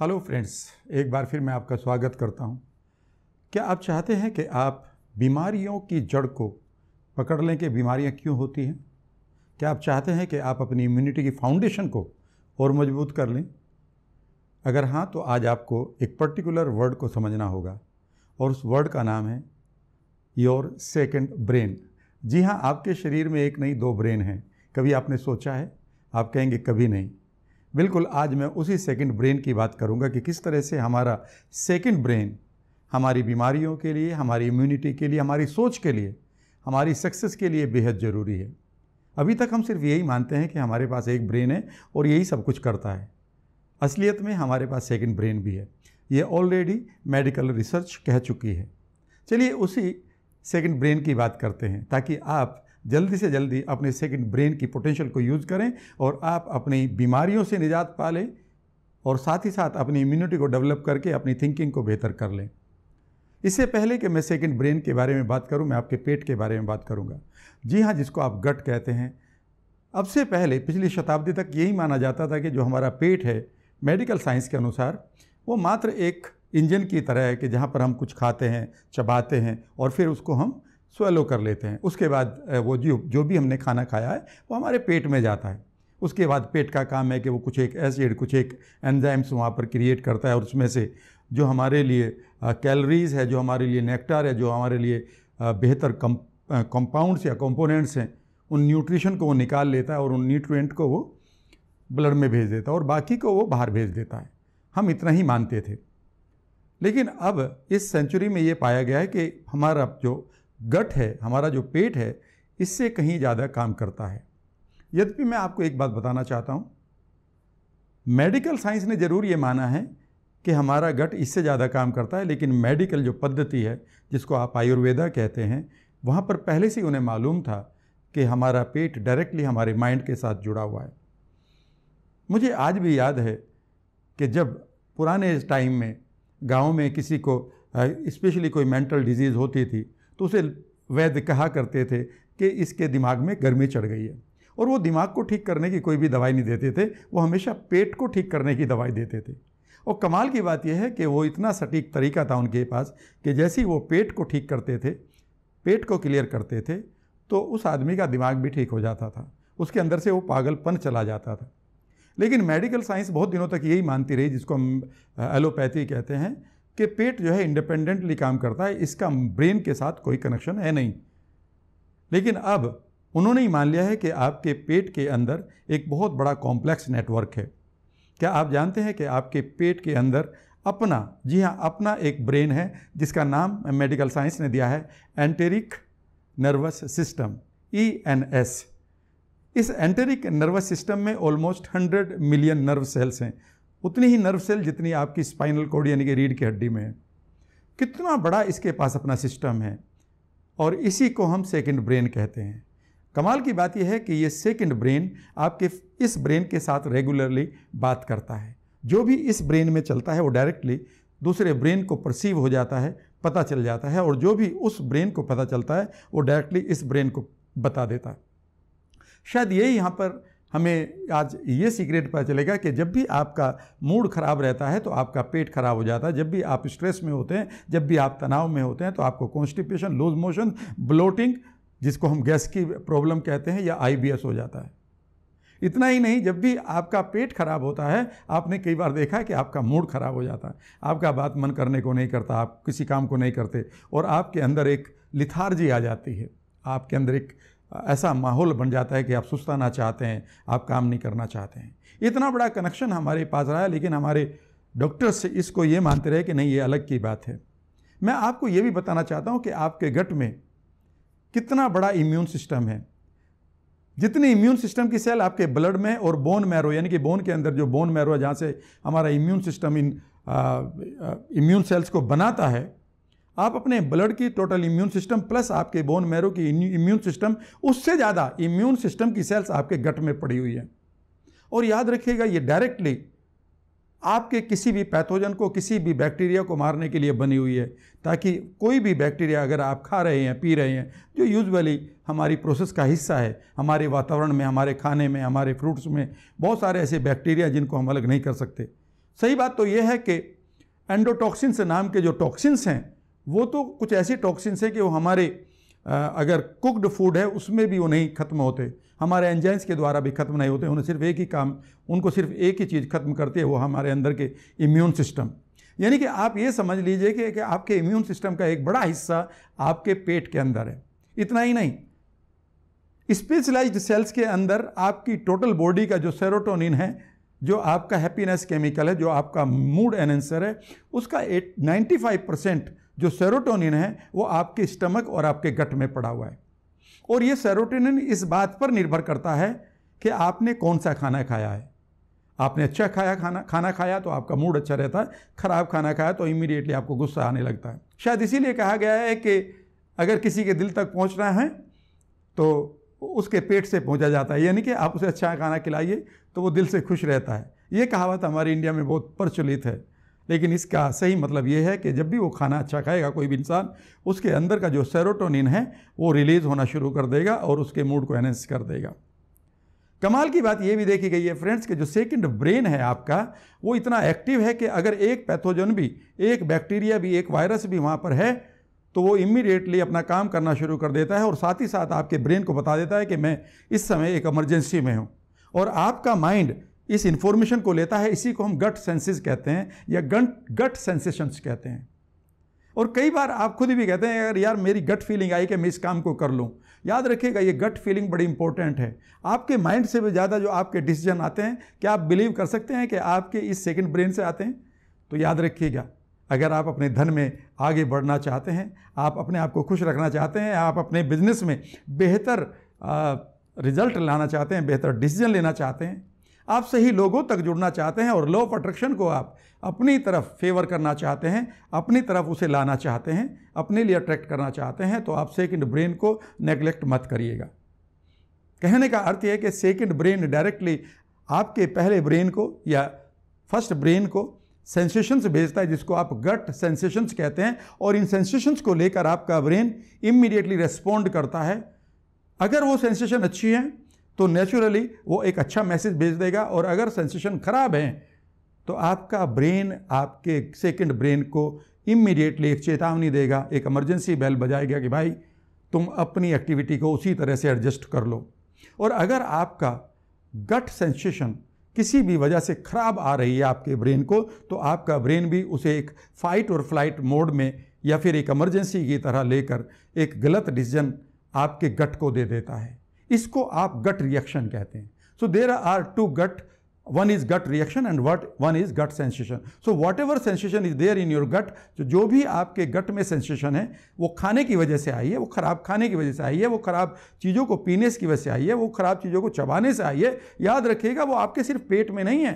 Hello friends एक बार फिर मैं आपका स्वागत करता हूं। क्या आप चाहते हैं कि आप बीमारियों की जड़ को पकड़ लें कि बीमारियां क्यों होती हैं क्या आप चाहते हैं कि आप अपनी इम्यूनिटी की फाउंडेशन को और मजबूत कर लें अगर हाँ तो आज आपको एक पर्टिकुलर वर्ड को समझना होगा और उस वर्ड का नाम है योर सेकेंड ब्रेन जी हाँ आपके शरीर में एक नहीं दो ब्रेन हैं कभी आपने सोचा है आप कहेंगे कभी नहीं बिल्कुल आज मैं उसी सेकंड ब्रेन की बात करूंगा कि किस तरह से हमारा सेकंड ब्रेन हमारी बीमारियों के लिए हमारी इम्यूनिटी के लिए हमारी सोच के लिए हमारी सक्सेस के लिए बेहद ज़रूरी है अभी तक हम सिर्फ यही मानते हैं कि हमारे पास एक ब्रेन है और यही सब कुछ करता है असलियत में हमारे पास सेकंड ब्रेन भी है ये ऑलरेडी मेडिकल रिसर्च कह चुकी है चलिए उसी सेकंड ब्रेन की बात करते हैं ताकि आप जल्दी से जल्दी अपने सेकंड ब्रेन की पोटेंशियल को यूज़ करें और आप अपनी बीमारियों से निजात पा लें और साथ ही साथ अपनी इम्यूनिटी को डेवलप करके अपनी थिंकिंग को बेहतर कर लें इससे पहले कि मैं सेकंड ब्रेन के बारे में बात करूं मैं आपके पेट के बारे में बात करूंगा जी हाँ जिसको आप गट कहते हैं अब से पहले पिछली शताब्दी तक यही माना जाता था कि जो हमारा पेट है मेडिकल साइंस के अनुसार वो मात्र एक इंजन की तरह है कि जहाँ पर हम कुछ खाते हैं चबाते हैं और फिर उसको हम स्वेलो कर लेते हैं उसके बाद वो जो जो भी हमने खाना खाया है वो हमारे पेट में जाता है उसके बाद पेट का काम है कि वो कुछ एक एसिड कुछ एक एंजाइम्स वहाँ पर क्रिएट करता है और उसमें से जो हमारे लिए कैलरीज है जो हमारे लिए नेक्टार है जो हमारे लिए बेहतर कंपाउंड्स या कंपोनेंट्स हैं उन न्यूट्रिशन को वो निकाल लेता है और उन न्यूट्रिएंट को वो ब्लड में भेज देता है और बाकी को वो बाहर भेज देता है हम इतना ही मानते थे लेकिन अब इस सेंचुरी में ये पाया गया है कि हमारा जो गट है हमारा जो पेट है इससे कहीं ज़्यादा काम करता है यद्यपि मैं आपको एक बात बताना चाहता हूँ मेडिकल साइंस ने ज़रूर ये माना है कि हमारा गट इससे ज़्यादा काम करता है लेकिन मेडिकल जो पद्धति है जिसको आप आयुर्वेदा कहते हैं वहाँ पर पहले से उन्हें मालूम था कि हमारा पेट डायरेक्टली हमारे माइंड के साथ जुड़ा हुआ है मुझे आज भी याद है कि जब पुराने टाइम में गांव में किसी को स्पेशली कोई मेंटल डिजीज़ होती थी तो उसे वैद्य कहा करते थे कि इसके दिमाग में गर्मी चढ़ गई है और वो दिमाग को ठीक करने की कोई भी दवाई नहीं देते थे वो हमेशा पेट को ठीक करने की दवाई देते थे और कमाल की बात यह है कि वो इतना सटीक तरीका था उनके पास कि जैसे ही वो पेट को ठीक करते थे पेट को क्लियर करते थे तो उस आदमी का दिमाग भी ठीक हो जाता था उसके अंदर से वो पागलपन चला जाता था लेकिन मेडिकल साइंस बहुत दिनों तक यही मानती रही जिसको हम एलोपैथी कहते हैं कि पेट जो है इंडिपेंडेंटली काम करता है इसका ब्रेन के साथ कोई कनेक्शन है नहीं लेकिन अब उन्होंने ही मान लिया है कि आपके पेट के अंदर एक बहुत बड़ा कॉम्प्लेक्स नेटवर्क है क्या आप जानते हैं कि आपके पेट के अंदर अपना जी हाँ अपना एक ब्रेन है जिसका नाम मेडिकल साइंस ने दिया है enteric nervous system E N S इस एंटेरिक नर्वस सिस्टम में almost hundred million nerve cells हैं उतनी ही नर्व सेल जितनी आपकी स्पाइनल कोड यानी कि रीढ़ की हड्डी में है कितना बड़ा इसके पास अपना सिस्टम है और इसी को हम सेकंड ब्रेन कहते हैं कमाल की बात यह है कि ये सेकंड ब्रेन आपके इस ब्रेन के साथ रेगुलरली बात करता है जो भी इस ब्रेन में चलता है वो डायरेक्टली दूसरे ब्रेन को परसीव हो जाता है पता चल जाता है और जो भी उस ब्रेन को पता चलता है वो डायरेक्टली इस ब्रेन को बता देता है शायद यही यहाँ पर हमें आज ये सीक्रेट पता चलेगा कि जब भी आपका मूड खराब रहता है तो आपका पेट खराब हो जाता है जब भी आप स्ट्रेस में होते हैं जब भी आप तनाव में होते हैं तो आपको कॉन्स्टिपेशन लूज मोशन ब्लोटिंग जिसको हम गैस की प्रॉब्लम कहते हैं या आई हो जाता है इतना ही नहीं जब भी आपका पेट खराब होता है आपने कई बार देखा कि आपका मूड खराब हो जाता है आपका बात मन करने को नहीं करता आप किसी काम को नहीं करते और आपके अंदर एक लिथार्जी आ जाती है आपके अंदर एक ऐसा माहौल बन जाता है कि आप सुस्ताना चाहते हैं आप काम नहीं करना चाहते हैं इतना बड़ा कनेक्शन हमारे पास रहा है लेकिन हमारे डॉक्टर्स इसको ये मानते रहे कि नहीं ये अलग की बात है मैं आपको ये भी बताना चाहता हूँ कि आपके गट में कितना बड़ा इम्यून सिस्टम है जितनी इम्यून सिस्टम की सेल आपके ब्लड में और बोन मैरो यानी कि बोन के अंदर जो बोन मैरो जहाँ से हमारा इम्यून सिस्टम इन इम्यून सेल्स को बनाता है आप अपने ब्लड की टोटल इम्यून सिस्टम प्लस आपके बोन मैरो की इम्यून सिस्टम उससे ज़्यादा इम्यून सिस्टम की सेल्स आपके गट में पड़ी हुई हैं और याद रखिएगा ये डायरेक्टली आपके किसी भी पैथोजन को किसी भी बैक्टीरिया को मारने के लिए बनी हुई है ताकि कोई भी बैक्टीरिया अगर आप खा रहे हैं पी रहे हैं जो यूजुअली हमारी प्रोसेस का हिस्सा है हमारे वातावरण में हमारे खाने में हमारे फ्रूट्स में बहुत सारे ऐसे बैक्टीरिया जिनको हम अलग नहीं कर सकते सही बात तो यह है कि एंडोटॉक्सिन्स नाम के जो टॉक्सिन्स हैं वो तो कुछ ऐसी टॉक्सिन्स है कि वो हमारे अगर कुकड फूड है उसमें भी वो नहीं खत्म होते हमारे एंजाइम्स के द्वारा भी खत्म नहीं होते उन्हें सिर्फ एक ही काम उनको सिर्फ एक ही चीज़ खत्म करती है वो हमारे अंदर के इम्यून सिस्टम यानी कि आप ये समझ लीजिए कि, कि आपके इम्यून सिस्टम का एक बड़ा हिस्सा आपके पेट के अंदर है इतना ही नहीं स्पेशलाइज्ड सेल्स के अंदर आपकी टोटल बॉडी का जो सेरोटोनिन है जो आपका हैप्पीनेस केमिकल है जो आपका मूड एनहेंसर है उसका एट नाइन्टी फाइव परसेंट जो सेरोटोनिन है वो आपके स्टमक और आपके गट में पड़ा हुआ है और ये सेरोटोनिन इस बात पर निर्भर करता है कि आपने कौन सा खाना खाया है आपने अच्छा खाया खाना खाना खाया तो आपका मूड अच्छा रहता है ख़राब खाना खाया तो इमीडिएटली आपको गुस्सा आने लगता है शायद इसीलिए कहा गया है कि अगर किसी के दिल तक पहुँचना है तो उसके पेट से पहुँचा जाता है यानी कि आप उसे अच्छा खाना खिलाइए तो वो दिल से खुश रहता है ये कहावत हमारे इंडिया में बहुत प्रचलित है लेकिन इसका सही मतलब ये है कि जब भी वो खाना अच्छा खाएगा कोई भी इंसान उसके अंदर का जो सेरोटोनिन है वो रिलीज़ होना शुरू कर देगा और उसके मूड को एनहेंस कर देगा कमाल की बात ये भी देखी गई है फ्रेंड्स कि जो सेकंड ब्रेन है आपका वो इतना एक्टिव है कि अगर एक पैथोजन भी एक बैक्टीरिया भी एक वायरस भी वहाँ पर है तो वो इमीडिएटली अपना काम करना शुरू कर देता है और साथ ही साथ आपके ब्रेन को बता देता है कि मैं इस समय एक इमरजेंसी में हूँ और आपका माइंड इस इंफॉर्मेशन को लेता है इसी को हम गट सेंसेस कहते हैं या गट गट सेंसेशंस कहते हैं और कई बार आप खुद भी कहते हैं अगर यार मेरी गट फीलिंग आई कि मैं इस काम को कर लूँ याद रखिएगा ये गट फीलिंग बड़ी इंपॉर्टेंट है आपके माइंड से भी ज़्यादा जो आपके डिसीजन आते हैं क्या आप बिलीव कर सकते हैं कि आपके इस सेकेंड ब्रेन से आते हैं तो याद रखिएगा अगर आप अपने धन में आगे बढ़ना चाहते हैं आप अपने आप को खुश रखना चाहते हैं आप अपने बिजनेस में बेहतर रिजल्ट लाना चाहते हैं बेहतर डिसीजन लेना चाहते हैं आप सही लोगों तक जुड़ना चाहते हैं और लॉ ऑफ अट्रैक्शन को आप अपनी तरफ फेवर करना चाहते हैं अपनी तरफ उसे लाना चाहते हैं अपने लिए अट्रैक्ट करना चाहते हैं तो आप सेकेंड ब्रेन को नेग्लेक्ट मत करिएगा कहने का अर्थ यह कि सेकेंड ब्रेन डायरेक्टली आपके पहले ब्रेन को या फर्स्ट ब्रेन को सेंसेशंस भेजता है जिसको आप गट सेंसेशंस कहते हैं और इन सेंसेशंस को लेकर आपका ब्रेन इमीडिएटली रेस्पॉन्ड करता है अगर वो सेंसेशन अच्छी हैं तो नेचुरली वो एक अच्छा मैसेज भेज देगा और अगर सेंसेशन ख़राब हैं तो आपका ब्रेन आपके सेकंड ब्रेन को इमीडिएटली एक चेतावनी देगा एक इमरजेंसी बेल बजाएगा कि भाई तुम अपनी एक्टिविटी को उसी तरह से एडजस्ट कर लो और अगर आपका गट सेंसेशन किसी भी वजह से ख़राब आ रही है आपके ब्रेन को तो आपका ब्रेन भी उसे एक फ़ाइट और फ्लाइट मोड में या फिर एक इमरजेंसी की तरह लेकर एक गलत डिसीजन आपके गट को दे देता है इसको आप गट रिएक्शन कहते हैं so there are two gut one is gut reaction and what one is gut sensation so whatever sensation is there in your gut जो भी आपके गट में सेंसेशन है वो खाने की वजह से आई है वो ख़राब खाने की वजह से आई है वो ख़राब चीज़ों को पीने की वजह से आई है वो ख़राब चीज़ों को चबाने से आई है याद रखिएगा वो आपके सिर्फ पेट में नहीं है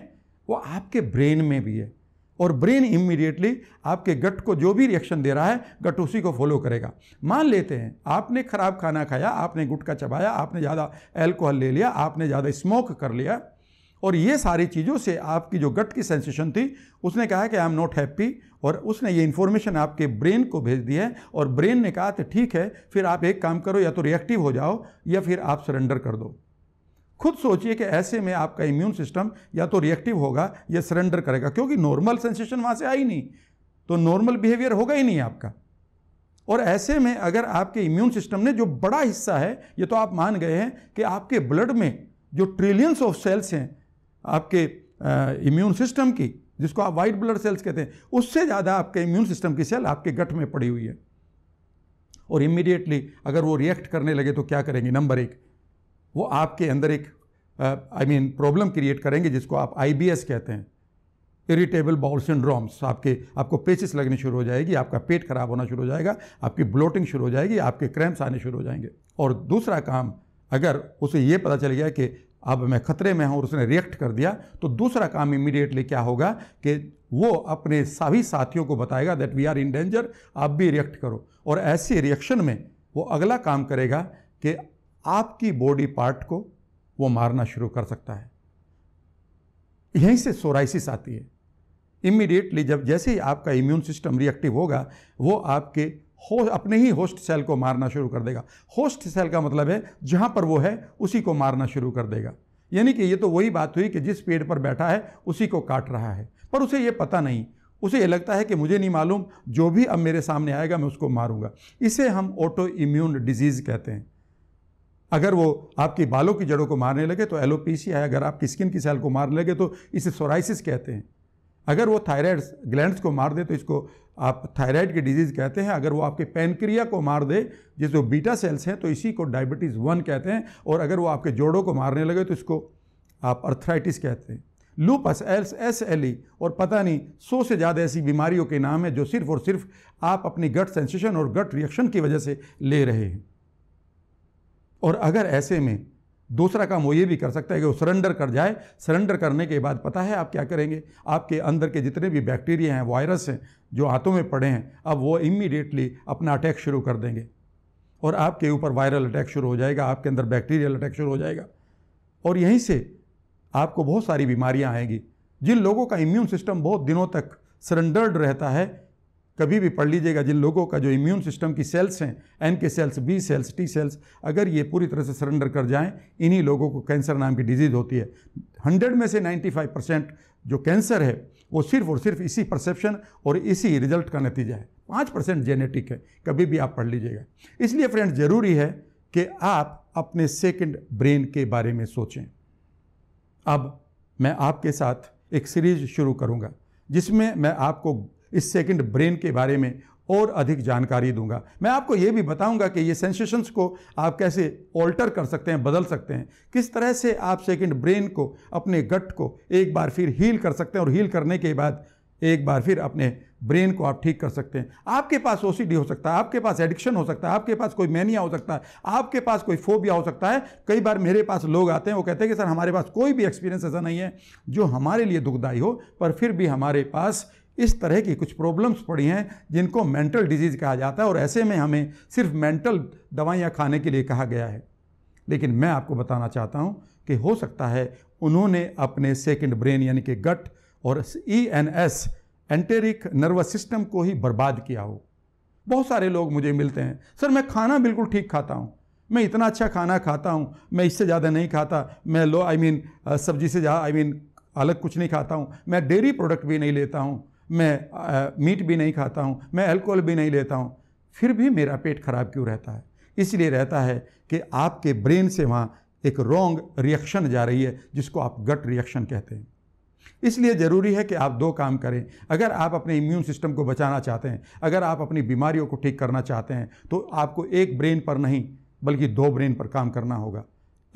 वो आपके ब्रेन में भी है और ब्रेन इमीडिएटली आपके गट को जो भी रिएक्शन दे रहा है गट उसी को फॉलो करेगा मान लेते हैं आपने खराब खाना खाया आपने गुटका चबाया आपने ज़्यादा एल्कोहल ले लिया आपने ज़्यादा स्मोक कर लिया और ये सारी चीज़ों से आपकी जो गट की सेंसेशन थी उसने कहा कि आई एम नॉट हैप्पी और उसने ये इन्फॉर्मेशन आपके ब्रेन को भेज दी है और ब्रेन ने कहा तो ठीक है फिर आप एक काम करो या तो रिएक्टिव हो जाओ या फिर आप सरेंडर कर दो खुद सोचिए कि ऐसे में आपका इम्यून सिस्टम या तो रिएक्टिव होगा या सरेंडर करेगा क्योंकि नॉर्मल सेंसेशन वहाँ से आई नहीं तो नॉर्मल बिहेवियर होगा ही नहीं आपका और ऐसे में अगर आपके इम्यून सिस्टम ने जो बड़ा हिस्सा है ये तो आप मान गए हैं कि आपके ब्लड में जो ट्रिलियंस ऑफ सेल्स हैं आपके इम्यून सिस्टम की जिसको आप वाइट ब्लड सेल्स कहते हैं उससे ज़्यादा आपके इम्यून सिस्टम की सेल आपके गट में पड़ी हुई है और इमीडिएटली अगर वो रिएक्ट करने लगे तो क्या करेंगे नंबर एक वो आपके अंदर एक आई मीन प्रॉब्लम क्रिएट करेंगे जिसको आप आई कहते हैं इरिटेबल बाउल सिंड्रोम्स आपके आपको पेचिस लगनी शुरू हो जाएगी आपका पेट खराब होना शुरू हो जाएगा आपकी ब्लोटिंग शुरू हो जाएगी आपके क्रैम्प्स आने शुरू हो जाएंगे और दूसरा काम अगर उसे ये पता चल गया कि अब मैं खतरे में हूँ और उसने रिएक्ट कर दिया तो दूसरा काम इमीडिएटली क्या होगा कि वो अपने सभी साथियों को बताएगा that we are in danger आप भी रिएक्ट करो और ऐसे रिएक्शन में वो अगला काम करेगा कि आपकी बॉडी पार्ट को वो मारना शुरू कर सकता है यहीं से सोराइसिस आती है इमीडिएटली जब जैसे ही आपका इम्यून सिस्टम रिएक्टिव होगा वो आपके हो अपने ही होस्ट सेल को मारना शुरू कर देगा होस्ट सेल का मतलब है जहाँ पर वो है उसी को मारना शुरू कर देगा यानी कि ये तो वही बात हुई कि जिस पेड़ पर बैठा है उसी को काट रहा है पर उसे ये पता नहीं उसे ये लगता है कि मुझे नहीं मालूम जो भी अब मेरे सामने आएगा मैं उसको मारूंगा इसे हम ऑटो इम्यून डिजीज़ कहते हैं अगर वो आपकी बालों की जड़ों को मारने लगे तो एलोपीसिया है अगर आपकी स्किन की सेल को मारने लगे तो इसे सोराइसिस कहते हैं अगर वो थायराइड ग्लैंड्स को मार दे तो इसको आप थायराइड की डिजीज़ कहते हैं अगर वो आपके पेनक्रिया को मार दे जिस जो बीटा सेल्स हैं तो इसी को डायबिटीज़ वन कहते हैं और अगर वो आपके जोड़ों को मारने लगे तो इसको आप अर्थराइटिस कहते हैं lupus else S L E और पता नहीं सौ से ज़्यादा ऐसी बीमारियों के नाम हैं जो सिर्फ और सिर्फ आप अपनी गट सेंसेशन और गट रिएक्शन की वजह से ले रहे हैं और अगर ऐसे में दूसरा काम वो ये भी कर सकता है कि वो सरेंडर कर जाए सरेंडर करने के बाद पता है आप क्या करेंगे आपके अंदर के जितने भी बैक्टीरिया हैं वायरस हैं जो हाथों में पड़े हैं अब वो इमीडिएटली अपना अटैक शुरू कर देंगे और आपके ऊपर वायरल अटैक शुरू हो जाएगा आपके अंदर बैक्टीरियल अटैक शुरू हो जाएगा और यहीं से आपको बहुत सारी बीमारियाँ आएंगी जिन लोगों का इम्यून सिस्टम बहुत दिनों तक सरेंडर्ड रहता है कभी भी पढ़ लीजिएगा जिन लोगों का जो इम्यून सिस्टम की सेल्स हैं N K cells B cells T cells अगर ये पूरी तरह से सरेंडर कर जाएं इन्हीं लोगों को कैंसर नाम की डिजीज़ होती है हंड्रेड में से नाइन्टी फाइव परसेंट जो कैंसर है वो सिर्फ और सिर्फ इसी परसेप्शन और इसी रिजल्ट का नतीजा है पाँच परसेंट जेनेटिक है कभी भी आप पढ़ लीजिएगा इसलिए फ्रेंड ज़रूरी है कि आप अपने सेकेंड ब्रेन के बारे में सोचें अब मैं आपके साथ एक सीरीज शुरू करूँगा जिसमें मैं आपको इस सेकंड ब्रेन के बारे में और अधिक जानकारी दूंगा मैं आपको ये भी बताऊंगा कि ये सेंसेशंस को आप कैसे ऑल्टर कर सकते हैं बदल सकते हैं किस तरह से आप सेकंड ब्रेन को अपने गट को एक बार फिर हील कर सकते हैं और हील करने के बाद एक बार फिर अपने ब्रेन को आप ठीक कर सकते हैं आपके पास ओ हो सकता है आपके पास एडिक्शन हो सकता है आपके पास कोई मैनिया हो सकता है आपके पास कोई फोबिया हो सकता है कई बार मेरे पास लोग आते हैं वो कहते हैं कि सर हमारे पास कोई भी एक्सपीरियंस ऐसा नहीं है जो हमारे लिए दुखदाई हो पर फिर भी हमारे पास इस तरह की कुछ प्रॉब्लम्स पड़ी हैं जिनको मेंटल डिजीज़ कहा जाता है और ऐसे में हमें सिर्फ मेंटल दवाइयाँ खाने के लिए कहा गया है लेकिन मैं आपको बताना चाहता हूँ कि हो सकता है उन्होंने अपने सेकंड ब्रेन यानी कि गट और E N S enteric nervous system को ही बर्बाद किया हो बहुत सारे लोग मुझे मिलते हैं सर मैं खाना बिल्कुल ठीक खाता हूँ मैं इतना अच्छा खाना खाता हूँ मैं इससे ज़्यादा नहीं खाता मैं लो आई मीन सब्जी से ज़्यादा आई मीन अलग कुछ नहीं खाता हूँ मैं डेयरी प्रोडक्ट भी नहीं लेता हूँ मैं आ, मीट भी नहीं खाता हूँ मैं अल्कोहल भी नहीं लेता हूँ फिर भी मेरा पेट खराब क्यों रहता है इसलिए रहता है कि आपके ब्रेन से वहाँ एक रॉन्ग रिएक्शन जा रही है जिसको आप गट रिएक्शन कहते हैं इसलिए ज़रूरी है कि आप दो काम करें अगर आप अपने इम्यून सिस्टम को बचाना चाहते हैं अगर आप अपनी बीमारियों को ठीक करना चाहते हैं तो आपको एक ब्रेन पर नहीं बल्कि दो ब्रेन पर काम करना होगा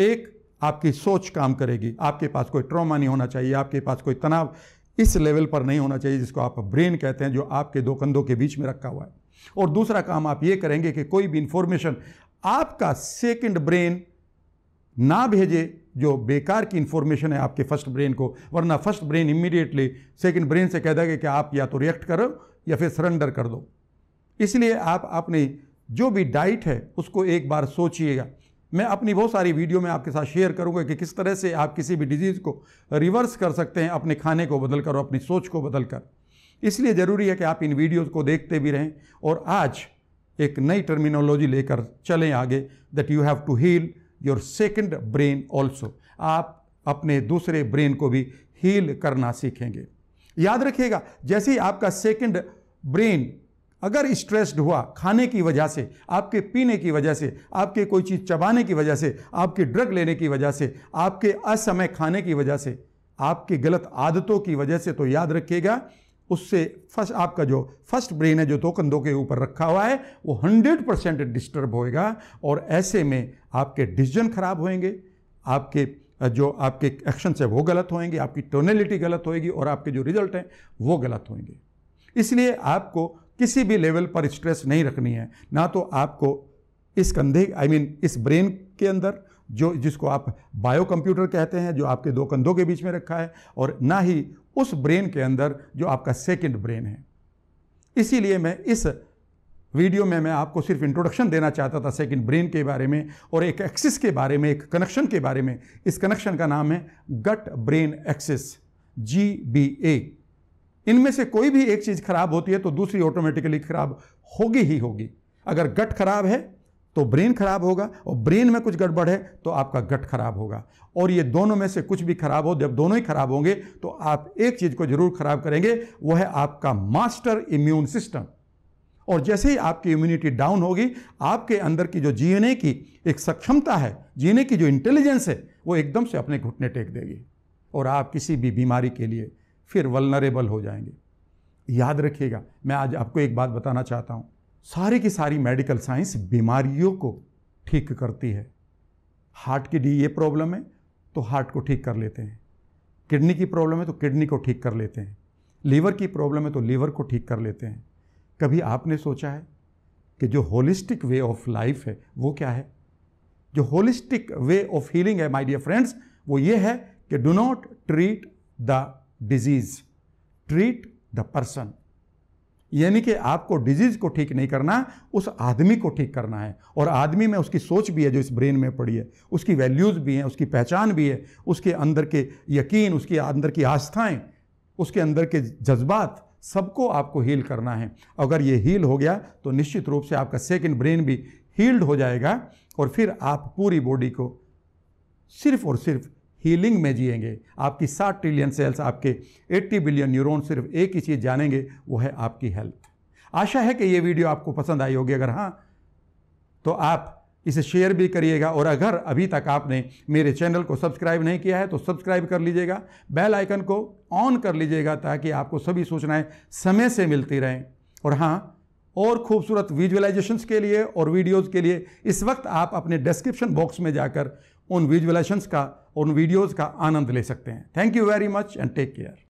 एक आपकी सोच काम करेगी आपके पास कोई ट्रॉमा नहीं होना चाहिए आपके पास कोई तनाव इस लेवल पर नहीं होना चाहिए जिसको आप ब्रेन कहते हैं जो आपके दो कंधों के बीच में रखा हुआ है और दूसरा काम आप ये करेंगे कि कोई भी इंफॉर्मेशन आपका सेकंड ब्रेन ना भेजे जो बेकार की इन्फॉर्मेशन है आपके फर्स्ट ब्रेन को वरना first brain immediately second brain से कह देगा कि आप या तो रिएक्ट करो या फिर सरेंडर कर दो इसलिए आप अपनी जो भी डाइट है उसको एक बार सोचिएगा मैं अपनी बहुत सारी वीडियो में आपके साथ शेयर करूँगा कि किस तरह से आप किसी भी डिजीज़ को रिवर्स कर सकते हैं अपने खाने को बदल कर और अपनी सोच को बदल कर इसलिए ज़रूरी है कि आप इन वीडियोज़ को देखते भी रहें और आज एक नई टर्मिनोलॉजी लेकर चलें आगे that you have to heal your second brain also आप अपने दूसरे ब्रेन को भी हील करना सीखेंगे याद रखिएगा जैसे ही आपका सेकेंड ब्रेन अगर स्ट्रेस्ड हुआ खाने की वजह से आपके पीने की वजह से आपके कोई चीज़ चबाने की वजह से आपके ड्रग लेने की वजह से आपके असमय खाने की वजह से आपकी गलत आदतों की वजह से तो याद रखिएगा उससे फर्स्ट आपका जो फर्स्ट ब्रेन है जो दो कंधों के ऊपर रखा हुआ है वो हंड्रेड परसेंट डिस्टर्ब होएगा और ऐसे में आपके डिसीजन खराब होएंगे आपके जो आपके एक्शंस है वो गलत होएंगे आपकी टोनेलिटी गलत होएगी और आपके जो रिजल्ट हैं वो गलत होंगे इसलिए आपको किसी भी लेवल पर स्ट्रेस नहीं रखनी है ना तो आपको इस कंधे आई I मीन mean, इस ब्रेन के अंदर जो जिसको आप बायो कंप्यूटर कहते हैं जो आपके दो कंधों के बीच में रखा है और ना ही उस ब्रेन के अंदर जो आपका सेकंड ब्रेन है इसीलिए मैं इस वीडियो में मैं आपको सिर्फ इंट्रोडक्शन देना चाहता था सेकंड ब्रेन के बारे में और एक एक्सिस के बारे में एक कनेक्शन के बारे में इस कनेक्शन का नाम है gut brain axis G B A इनमें से कोई भी एक चीज़ खराब होती है तो दूसरी ऑटोमेटिकली खराब होगी ही होगी अगर गट खराब है तो ब्रेन खराब होगा और ब्रेन में कुछ गड़बड़ है तो आपका गट खराब होगा और ये दोनों में से कुछ भी खराब हो जब दोनों ही खराब होंगे तो आप एक चीज़ को जरूर खराब करेंगे वो है आपका मास्टर इम्यून सिस्टम और जैसे ही आपकी इम्यूनिटी डाउन होगी आपके अंदर की जो जीने की एक सक्षमता है जीने की जो इंटेलिजेंस है वो एकदम से अपने घुटने टेक देगी और आप किसी भी बीमारी के लिए फिर वलनरेबल हो जाएंगे याद रखिएगा मैं आज आपको एक बात बताना चाहता हूँ सारी की सारी मेडिकल साइंस बीमारियों को ठीक करती है हार्ट की डी ये प्रॉब्लम है तो हार्ट को ठीक कर लेते हैं किडनी की प्रॉब्लम है तो किडनी को ठीक कर लेते हैं लीवर की प्रॉब्लम है तो लीवर को ठीक कर लेते हैं कभी आपने सोचा है कि जो होलिस्टिक वे ऑफ लाइफ है वो क्या है जो होलिस्टिक वे ऑफ हीलिंग है माय डियर फ्रेंड्स वो ये है कि do not treat the disease treat the person यानी कि आपको डिजीज को ठीक नहीं करना उस आदमी को ठीक करना है और आदमी में उसकी सोच भी है जो इस ब्रेन में पड़ी है उसकी वैल्यूज़ भी हैं उसकी पहचान भी है उसके अंदर के यकीन उसके अंदर की आस्थाएं उसके अंदर के जज्बात सबको आपको हील करना है अगर ये हील हो गया तो निश्चित रूप से आपका सेकेंड ब्रेन भी हील्ड हो जाएगा और फिर आप पूरी बॉडी को सिर्फ और सिर्फ हीलिंग में जिएंगे आपकी 60 ट्रिलियन सेल्स आपके 80 बिलियन न्यूरॉन सिर्फ एक ही चीज़ जानेंगे वो है आपकी हेल्थ आशा है कि ये वीडियो आपको पसंद आई होगी अगर हाँ तो आप इसे शेयर भी करिएगा और अगर अभी तक आपने मेरे चैनल को सब्सक्राइब नहीं किया है तो सब्सक्राइब कर लीजिएगा बेल आइकन को ऑन कर लीजिएगा ताकि आपको सभी सूचनाएं समय से मिलती रहें और हाँ और खूबसूरत विजुअलाइजेशंस के लिए और वीडियोस के लिए इस वक्त आप अपने डिस्क्रिप्शन बॉक्स में जाकर उन विजुअलाइजेशन का उन वीडियोज़ का आनंद ले सकते हैं thank you very much and take care